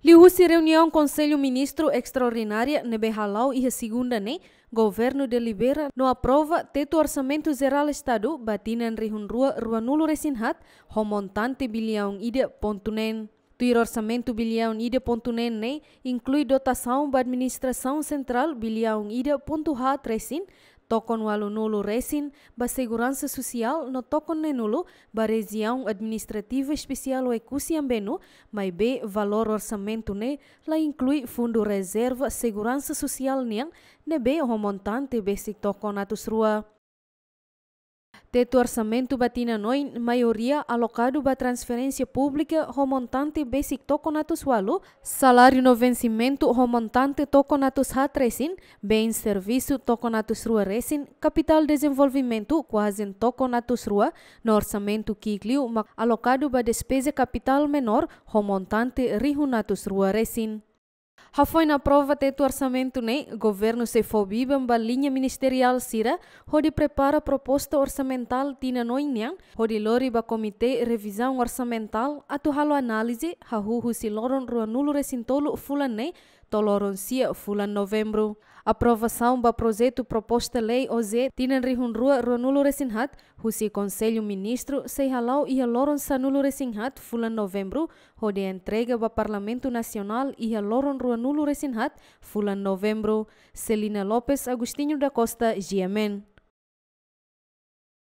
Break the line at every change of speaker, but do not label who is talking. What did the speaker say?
Lihusi reunião Conselho Ministro Extraordinária Nebehalau e a segunda né? Governo libera no aprova teto Orçamento Geral Estado batinan rihunrua ruanulu resinhat homontante bilhão ide pontunen. Tuir orçamento bilhão ida ponto inclui dotação para administração central bilhão ida ponto ha Tokon walu nulu resin ba segurança sosial no tokon nenulu ba região administrativa spesial o Ecusiambenu, mai be valor orçamento ne la inclui fundo reserva segurança sosial niang ne be homontante be toko tokon atus rua. Teto orçamento batina noin maioria alocado ba transferência pública remontante basic toconatus walu, salário no vencimento remontante toconatus hatresin, bem serviço natus rua resin, capital desenvolvimento quase toconatus rua, no orçamento mak alocado ba despesa capital menor remontante rihunatus rua resin. na prova teto orçamento né? Governo se fobibam linha ministerial sira, hodi prepara proposta orçamental tina noinhang, hodi lori ba comitê revisão orçamental, atu halo análise, hahuhu siloron ruanulo recintolo fulanei, toloroncia fulan novembro. Aprovação do projeto proposta lei OZ tinan rihunrua ruanulo resinhat, husi conselho ministro sei halau ia loron sanulo resinhat fulan novembro, hode entrega ba parlamento nacional ia loron ruanulo resinhat fulan novembro. Celina Lopes, Agostinho da Costa, Giamen.